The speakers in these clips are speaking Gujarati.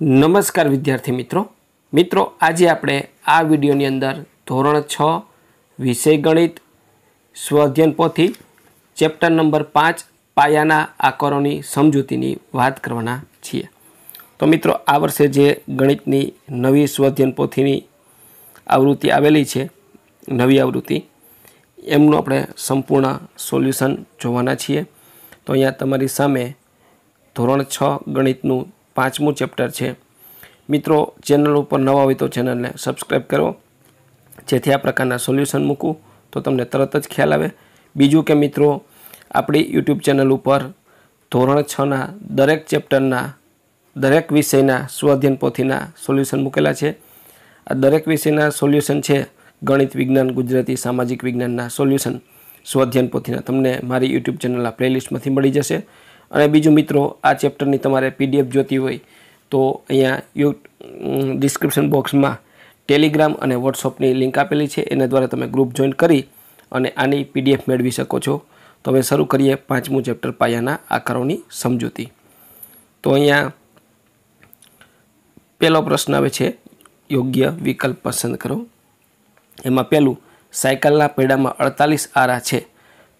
નમસ્કાર વિદ્યાર્થી મિત્રો મિત્રો આજે આપણે આ વિડીયોની અંદર ધોરણ છ વિષય ગણિત સ્વઅધ્યયન પોથી ચેપ્ટર નંબર પાંચ પાયાના આકારોની સમજૂતીની વાત કરવાના છીએ તો મિત્રો આ વર્ષે જે ગણિતની નવી સ્વઅધ્યયન પોથીની આવૃત્તિ આવેલી છે નવી આવૃત્તિ એમનું આપણે સંપૂર્ણ સોલ્યુશન જોવાના છીએ તો અહીંયા તમારી સામે ધોરણ છ ગણિતનું પાંચમું ચેપ્ટર છે મિત્રો ચેનલ ઉપર નવા હોય તો ચેનલને સબસ્ક્રાઈબ કરો જેથી આ પ્રકારના સોલ્યુશન મૂકું તો તમને તરત જ ખ્યાલ આવે બીજું કે મિત્રો આપણી યુટ્યુબ ચેનલ ઉપર ધોરણ છના દરેક ચેપ્ટરના દરેક વિષયના સ્વાધ્યન પોથીના સોલ્યુશન મૂકેલા છે આ દરેક વિષયના સોલ્યુશન છે ગણિત વિજ્ઞાન ગુજરાતી સામાજિક વિજ્ઞાનના સોલ્યુશન સ્વાધ્યાન પોથીના તમને મારી યુટ્યુબ ચેનલના પ્લેલિસ્ટમાંથી મળી જશે અને બીજું મિત્રો આ ચેપ્ટરની તમારે પીડીએફ જોતી હોય તો અહીંયા યુ ડિસ્ક્રિપ્શન બોક્સમાં ટેલિગ્રામ અને વોટ્સઅપની લિંક આપેલી છે એના દ્વારા તમે ગ્રુપ જોઈન કરી અને આની પીડીએફ મેળવી શકો છો તો હવે શરૂ કરીએ પાંચમું ચેપ્ટર પાયાના આકારોની સમજૂતી તો અહીંયા પહેલો પ્રશ્ન આવે છે યોગ્ય વિકલ્પ પસંદ કરો એમાં પહેલું સાયકલના પૈડામાં અડતાલીસ આરા છે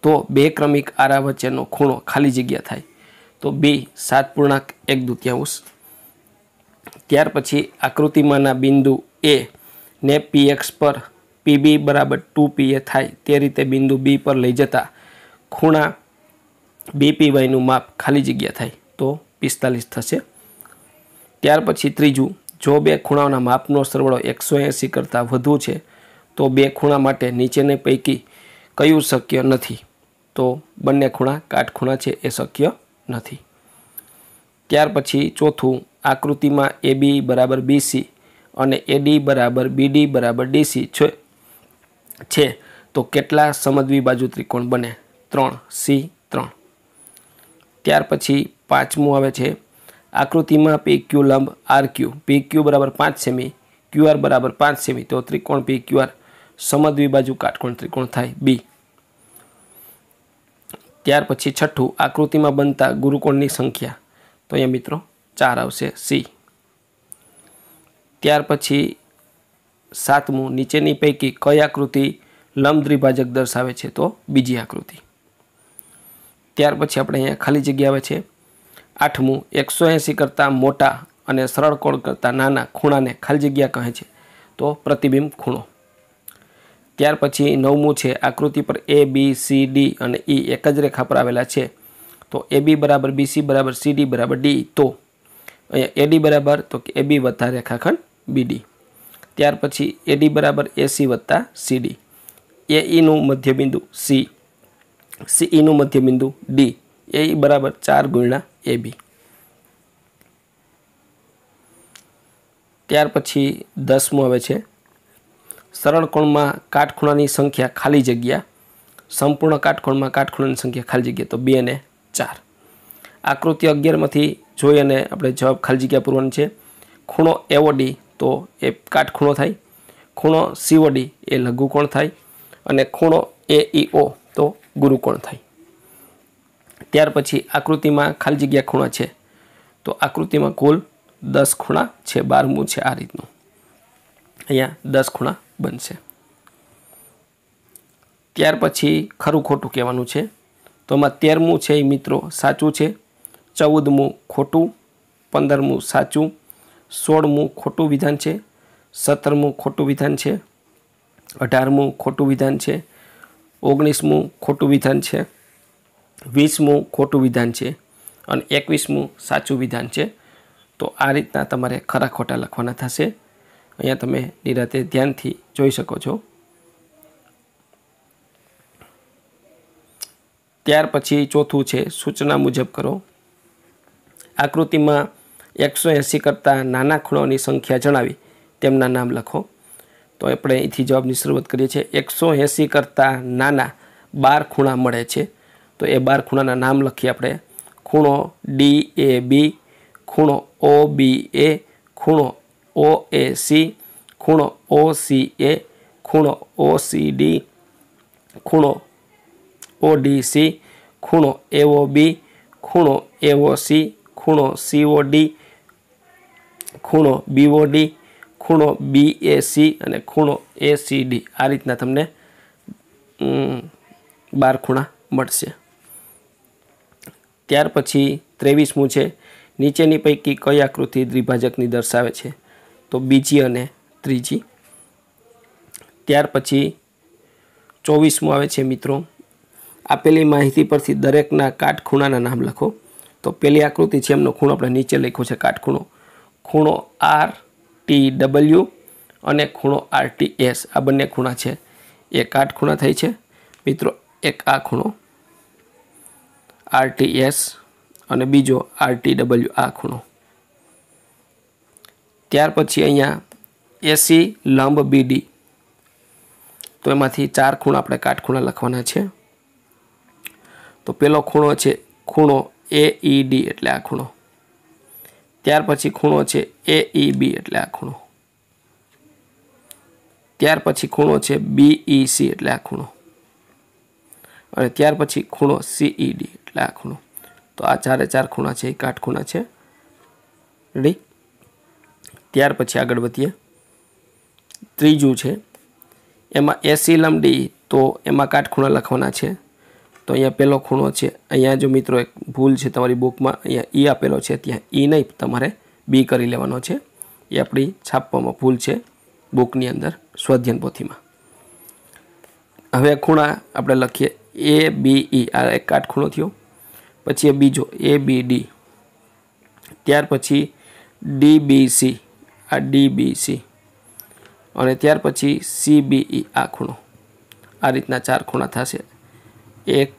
તો બે ક્રમિક આરા વચ્ચેનો ખૂણો ખાલી જગ્યા થાય તો બે સાત પૂર્ણાંક એક દૂત્યાંશ ત્યાર પછી આકૃતિમાંના બિંદુ એ ને પીએક્સ પર પીબી બરાબર ટુ પી એ થાય તે રીતે બિંદુ બી પર લઈ જતા ખૂણા બીપીવાયનું માપ ખાલી જગ્યા થાય તો પિસ્તાલીસ થશે ત્યાર પછી ત્રીજું જો બે ખૂણાઓના માપનો સરવાળો એકસો એંસી કરતાં વધુ છે તો બે ખૂણા માટે નીચેને પૈકી કયું શક્ય નથી તો બંને ખૂણા ખૂણા છે એ શક્ય નથી ત્યાર પછી ચોથું આકૃતિમાં એ બી બરાબર બી સી અને એડી બરાબર બીડી બરાબર ડી સી છે તો કેટલા સમદ્વી બાજુ ત્રિકોણ બને ત્રણ સી ત્રણ ત્યાર પછી પાંચમું આવે છે આકૃતિમાં પી ક્યુ લંબ આર ક્યુ પી ક્યુ બરાબર પાંચ સેમી ક્યુ આર બરાબર પાંચ સેમી તો ત્રિકોણ પી ક્યુઆર બાજુ કાટકોણ ત્રિકોણ થાય બી ત્યાર પછી છઠ્ઠું આકૃતિમાં બનતા ગુરુકોણની સંખ્યા તો અહીંયા મિત્રો ચાર આવશે સી ત્યાર પછી સાતમું નીચેની પૈકી કઈ આકૃતિ લંબદ્રિભાજક દર્શાવે છે તો બીજી આકૃતિ ત્યાર પછી આપણે અહીંયા ખાલી જગ્યા આવે છે આઠમું એકસો એંસી કરતાં મોટા અને સરળ કોણ કરતાં નાના ખૂણાને ખાલી જગ્યા કહે છે તો પ્રતિબિંબ ખૂણો ત્યાર પછી નવમું છે આકૃતિ પર એ બી સી ડી અને ઈ e એક જ રેખા પર આવેલા છે તો એ બી બરાબર બીસી બરાબર સી ડી બરાબર ડી તો અહીંયા એડી બરાબર તો કે એ બી વત્તા રેખાખંડ બીડી ત્યાર પછી એડી બરાબર એસી વત્તા સીડી એ ઈનું e મધ્યબિંદુ સી સી ઈનું e મધ્યબિંદુ ડી એ બરાબર ચાર ગુણ્યા એ બી ત્યાર પછી દસમું આવે છે સરળ કોણમાં કાટખૂણાની સંખ્યા ખાલી જગ્યા સંપૂર્ણ કાટખૂણમાં કાટખૂણાની સંખ્યા ખાલી જગ્યા તો બે અને ચાર આકૃતિ અગિયારમાંથી જોઈ અને આપણે જવાબ ખાલી જગ્યા પૂરવાની છે ખૂણો એવોડી તો એ કાટખૂણો થાય ખૂણો સીઓડી એ લઘુકોણ થાય અને ખૂણો એ એઈઓ તો ગુરુકોણ થાય ત્યાર પછી આકૃતિમાં ખાલી જગ્યા ખૂણા છે તો આકૃતિમાં કુલ દસ ખૂણા છે બારમું છે આ રીતનું અહીંયા દસ ખૂણા બનશે ત્યાર પછી ખરું ખોટું કહેવાનું છે તો આમાં તેરમું છે એ મિત્રો સાચું છે ચૌદમું ખોટું પંદરમું સાચું સોળમું ખોટું વિધાન છે સત્તરમું ખોટું વિધાન છે અઢારમું ખોટું વિધાન છે ઓગણીસમું ખોટું વિધાન છે વીસમું ખોટું વિધાન છે અને એકવીસમું સાચું વિધાન છે તો આ રીતના તમારે ખરા ખોટા લખવાના થશે અહીંયા તમે નિરાતે ધ્યાનથી જોઈ શકો છો ત્યાર પછી ચોથું છે સૂચના મુજબ કરો આકૃતિમાં એકસો એંસી કરતાં નાના ખૂણોની સંખ્યા જણાવી તેમના નામ લખો તો આપણે અહીંથી જવાબની શરૂઆત કરીએ છીએ એકસો એંસી કરતાં નાના બાર ખૂણા મળે છે તો એ બાર ખૂણાના નામ લખીએ આપણે ખૂણો ડી એ બી ખૂણો ઓ બી એ ખૂણો ઓ એ સી ખૂણો ઓ સી એ ખૂણો ઓ સી ડી ખૂણો ઓ ડી સી ખૂણો એવો બી ખૂણો એવો સી ખૂણો સીઓ ડી ખૂણો બીઓ ડી ખૂણો બી એ સી અને ખૂણો એ સી ડી આ રીતના તમને બાર ખૂણા મળશે ત્યાર પછી ત્રેવીસમું છે નીચેની પૈકી કઈ આકૃતિ દ્વિભાજકની દર્શાવે છે તો બીજી અને ત્રીજી ત્યાર પછી ચોવીસમું આવે છે મિત્રો આપેલી માહિતી પરથી દરેકના કાટખૂણાના નામ લખો તો પહેલી આકૃતિ છે એમનો ખૂણો આપણે નીચે લખ્યો છે કાટખૂણો ખૂણો આર ટી ડબલ્યુ અને ખૂણો આર ટી એસ આ બંને ખૂણા છે એ કાટખૂણા થઈ છે મિત્રો એક આ ખૂણો આર ટી એસ અને બીજો આર ટી ડબલ્યુ આ ખૂણો ત્યાર પછી અહીંયા એસી લંબ બીડી તો એમાંથી ચાર ખૂણા આપણે કાટખૂણા લખવાના છે તો પેલો ખૂણો છે ખૂણો એ ઈ ડી એટલે આ ખૂણો ત્યાર પછી ખૂણો છે એ ઈ બી એટલે આ ખૂણો ત્યાર પછી ખૂણો છે બી ઈ સી એટલે આ ખૂણો અને ત્યાર પછી ખૂણો સીઈડી e એટલે આ ખૂણો તો આ ચારે ચાર ખૂણા છે એ કાટખૂણા છે રેડી ત્યાર પછી આગળ વધીએ ત્રીજું છે એમાં એસી લંબડી તો એમાં કાટખૂણા લખવાના છે તો અહીંયા પહેલો ખૂણો છે અહીંયા જો મિત્રો એક ભૂલ છે તમારી બુકમાં અહીંયા ઈ આપેલો છે ત્યાં ઈ નહીં તમારે બી કરી લેવાનો છે એ આપણી છાપવામાં ભૂલ છે બુકની અંદર સ્વાધ્યાન પોથીમાં હવે ખૂણા આપણે લખીએ એ બી ઈ આ એક કાટખૂણો થયો પછી એ બીજો એ બી ડી ત્યાર પછી ડી બી સી આ ડીબીસી અને ત્યાર પછી સીબીઈ આ ખૂણો આ રીતના ચાર ખૂણા થશે એક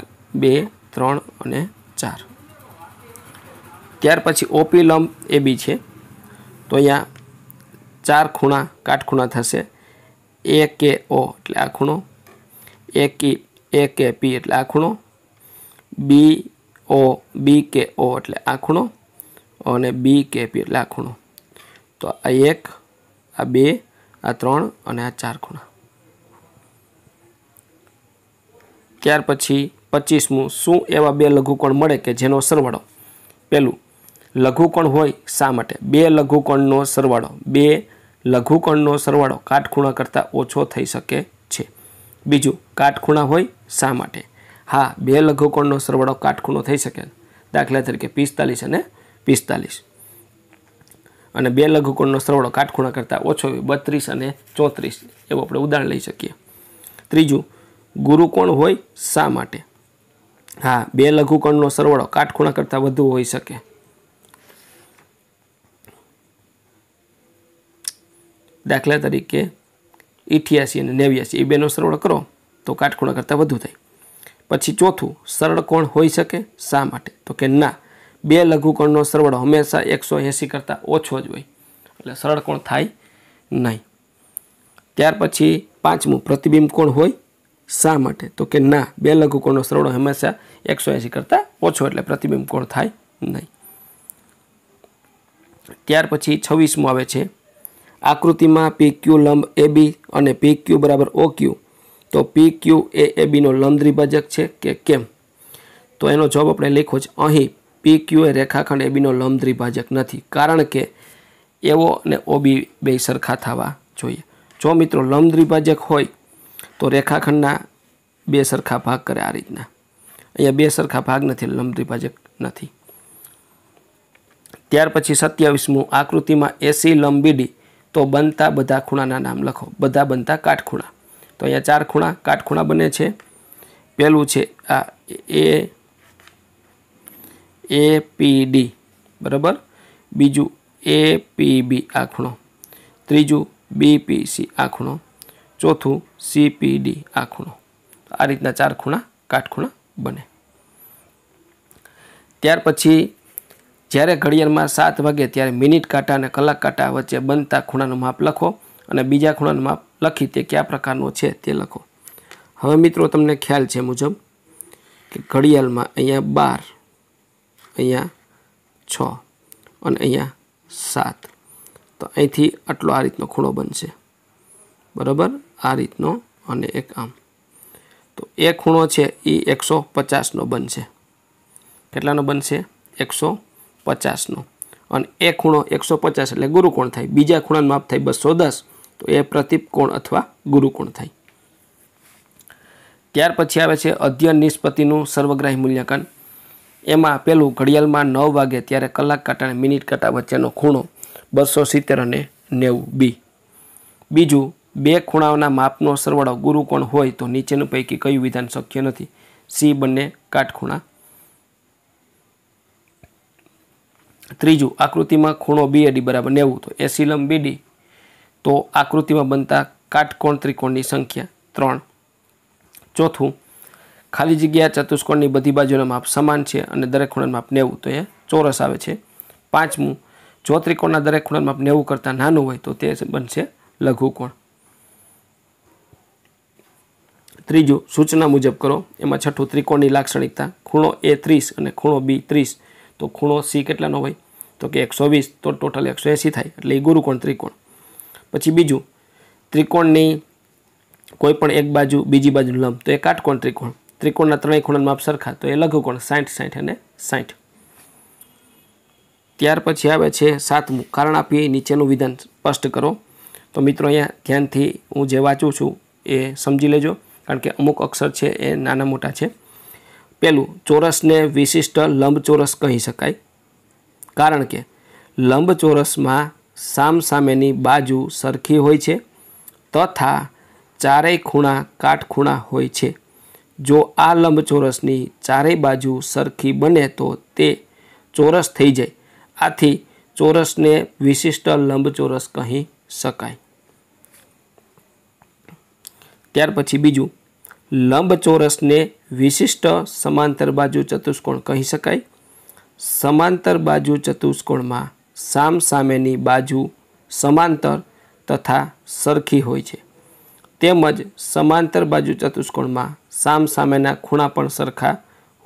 બે ત્રણ અને ચાર ત્યાર પછી ઓપી લંબ એ બી છે તો અહીંયા ચાર ખૂણા કાટખૂણા થશે એ કે ઓ એટલે આ ખૂણો એ કી એ કે પી એટલે આ ખૂણો બી ઓ બી કે ઓ એટલે આ ખૂણો અને બી કે પી એટલે આ ખૂણો તો આ એક આ બે આ ત્રણ અને આ ચાર ખૂણા ત્યાર પછી પચીસમું શું એવા બે લઘુકોણ મળે કે જેનો સરવાળો પહેલું લઘુકોણ હોય શા માટે બે લઘુકોણનો સરવાળો બે લઘુકોણનો સરવાળો કાટખૂણા કરતાં ઓછો થઈ શકે છે બીજું કાટખૂણા હોય શા માટે હા બે લઘુકોણનો સરવાળો કાટખૂણો થઈ શકે દાખલા તરીકે પિસ્તાલીસ અને પિસ્તાલીસ અને બે લઘુકોણનો સરવાળો કાટખૂણા કરતાં ઓછો હોય બત્રીસ અને ચોત્રીસ એવું આપણે ઉદાહરણ લઈ શકીએ ત્રીજું ગુરુકોણ હોય શા માટે હા બે લઘુકોણનો સરવાળો કાટખૂણા કરતાં વધુ હોઈ શકે દાખલા તરીકે ઇઠ્યાસી અને નેવ્યાસી એ બેનો સરવાળો કરો તો કાટખૂણા કરતાં વધુ થાય પછી ચોથું સરળ કોણ હોઈ શકે શા માટે તો કે ના બે લઘુકોણનો સરવાળો હંમેશા એકસો એંસી કરતાં ઓછો જ હોય એટલે સરળ કોણ થાય નહીં ત્યાર પછી પાંચમું પ્રતિબિંબ કોણ હોય શા માટે તો કે ના બે લઘુકોણનો સરવાળો હંમેશા એકસો એંસી કરતાં ઓછો એટલે પ્રતિબિંબ કોણ થાય નહીં ત્યાર પછી છવ્વીસમું આવે છે આકૃતિમાં પી ક્યુ લંબ એ બી અને પી ક્યુ બરાબર ઓ ક્યુ તો પી ક્યુ એ એ બીનો લંબ દ્વિભાજક છે કે કેમ તો એનો જવાબ આપણે લખ્યો છે અહીં પી ક્યુ એ રેખાખંડ એબીનો લંબ દ્વિભાજક નથી કારણ કે એવો અને ઓબી બે સરખા થવા જોઈએ જો મિત્રો લંબ દ્વિભાજક હોય તો રેખાખંડના બે સરખા ભાગ કરે આ રીતના અહીંયા બે સરખા ભાગ નથી લંબ દ્વિભાજક નથી ત્યાર પછી સત્યાવીસમું આકૃતિમાં એસી લંબીડી તો બનતા બધા ખૂણાના નામ લખો બધા બનતા કાટખૂણા તો અહીંયા ચાર ખૂણા કાટખૂણા બને છે પહેલું છે આ એ એ પી ડી બરાબર બીજું એ પી બી આંખણો ત્રીજું બીપીસી આંખણો ચોથું સીપીડી આંખણો આ રીતના ચાર ખૂણા કાટખૂણા બને ત્યાર પછી જ્યારે ઘડિયાળમાં સાત વાગે ત્યારે મિનિટ કાંટા અને કલાક કાંટા વચ્ચે બનતા ખૂણાનું માપ લખો અને બીજા ખૂણાનું માપ લખી તે કયા પ્રકારનો છે તે લખો હવે મિત્રો તમને ખ્યાલ છે મુજબ કે ઘડિયાળમાં અહીંયા બાર અહીંયા છ અને અહીંયા સાત તો અહીંથી આટલો આ રીતનો ખૂણો બનશે બરાબર આ રીતનો અને એક આમ તો એ ખૂણો છે એ એકસો પચાસનો બનશે કેટલાનો બનશે એકસો પચાસનો અને એ ખૂણો એકસો પચાસ એટલે ગુરુકોણ થાય બીજા ખૂણાનું માપ થાય બસો દસ તો એ પ્રતિપ કોણ અથવા ગુરુકોણ થાય ત્યાર પછી આવે છે અધ્યયન નિષ્પતિનું સર્વગ્રાહી મૂલ્યાંકન એમાં પેલું ઘડિયાળમાં નવ વાગે ત્યારે કલાક કાંટા અને મિનિટ કાંટા વચ્ચેનો ખૂણો બસો સિત્તેર અને નેવું બી બીજું બે ખૂણાઓના માપનો સરવાળો ગુરુકોણ હોય તો નીચેનું પૈકી કયું વિધાન શક્ય નથી સી બંને કાટખૂણા ત્રીજું આકૃતિમાં ખૂણો બી અડી બરાબર નેવું તો એસી લંબ બીડી તો આકૃતિમાં બનતા કાટકોણ ત્રિકોણની સંખ્યા ત્રણ ચોથું ખાલી જગ્યા ચતુષ્કોણની બધી બાજુના માપ સમાન છે અને દરેક ખૂણાનું માપ નેવું તો એ ચોરસ આવે છે પાંચમું જો ત્રિકોણના દરેક ખૂણાનું માપ નેવું કરતાં નાનું હોય તો તે બનશે લઘુકોણ ત્રીજું સૂચના મુજબ કરો એમાં છઠ્ઠું ત્રિકોણની લાક્ષણિકતા ખૂણો એ ત્રીસ અને ખૂણો બી ત્રીસ તો ખૂણો સી કેટલાનો હોય તો કે એકસો વીસ તો ટોટલ એકસો એંસી થાય એટલે એ ગુરુકોણ ત્રિકોણ પછી બીજું ત્રિકોણની કોઈ પણ એક બાજુ બીજી બાજુ લંબ તો એ કાટકોણ ત્રિકોણ ત્રિકોણના ત્રણેય ખૂણાના સરખા તો એ લઘુકોણ સાઠ સાઠ અને સાઠ ત્યાર પછી આવે છે સાતમું કારણ આપીએ નીચેનું વિધાન સ્પષ્ટ કરો તો મિત્રો અહીંયા ધ્યાનથી હું જે વાંચું છું એ સમજી લેજો કારણ કે અમુક અક્ષર છે એ નાના મોટા છે પહેલું ચોરસને વિશિષ્ટ લંબચોરસ કહી શકાય કારણ કે લંબચોરસમાં સામસામેની બાજુ સરખી હોય છે તથા ચારેય ખૂણા કાટખૂણા હોય છે જો આ લંબચોરસની ચારેય બાજુ સરખી બને તો તે ચોરસ થઈ જાય આથી ચોરસને વિશિષ્ટ લંબચોરસ કહી શકાય ત્યાર પછી બીજું લંબચોરસને વિશિષ્ટ સમાંતર બાજુ ચતુષ્કોણ કહી શકાય સમાંતર બાજુ ચતુષ્કોણમાં સામ સામેની બાજુ સમાંતર તથા સરખી હોય છે તેમજ સમાંતર બાજુ ચતુષ્કોણમાં સામ સામેના ખૂણા પણ સરખા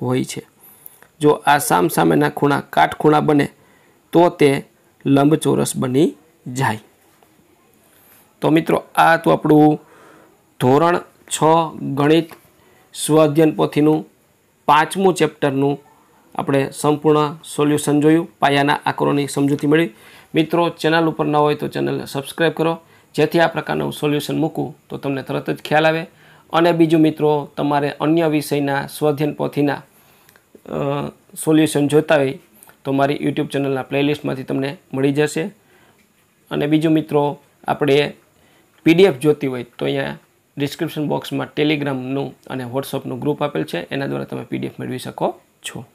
હોય છે જો આ સામ સામેના ખૂણા કાટખૂણા બને તો તે લંબચોરસ બની જાય તો મિત્રો આ તો આપણું ધોરણ છ ગણિત સ્વઅધ્યયન પોથીનું પાંચમું ચેપ્ટરનું આપણે સંપૂર્ણ સોલ્યુશન જોયું પાયાના આકરોની સમજૂતી મળી મિત્રો ચેનલ ઉપર ન હોય તો ચેનલને સબસ્ક્રાઈબ કરો જેથી આ પ્રકારનું સોલ્યુશન મૂકું તો તમને તરત જ ખ્યાલ આવે અને બીજું મિત્રો તમારે અન્ય વિષયના સ્વધ્યન પોથીના સોલ્યુશન જોતા હોય તો મારી યુટ્યુબ ચેનલના પ્લેલિસ્ટમાંથી તમને મળી જશે અને બીજું મિત્રો આપણે પીડીએફ જોતી હોય તો અહીંયા ડિસ્ક્રિપ્શન બોક્સમાં ટેલિગ્રામનું અને વોટ્સઅપનું ગ્રુપ આપેલ છે એના દ્વારા તમે પીડીએફ મેળવી શકો છો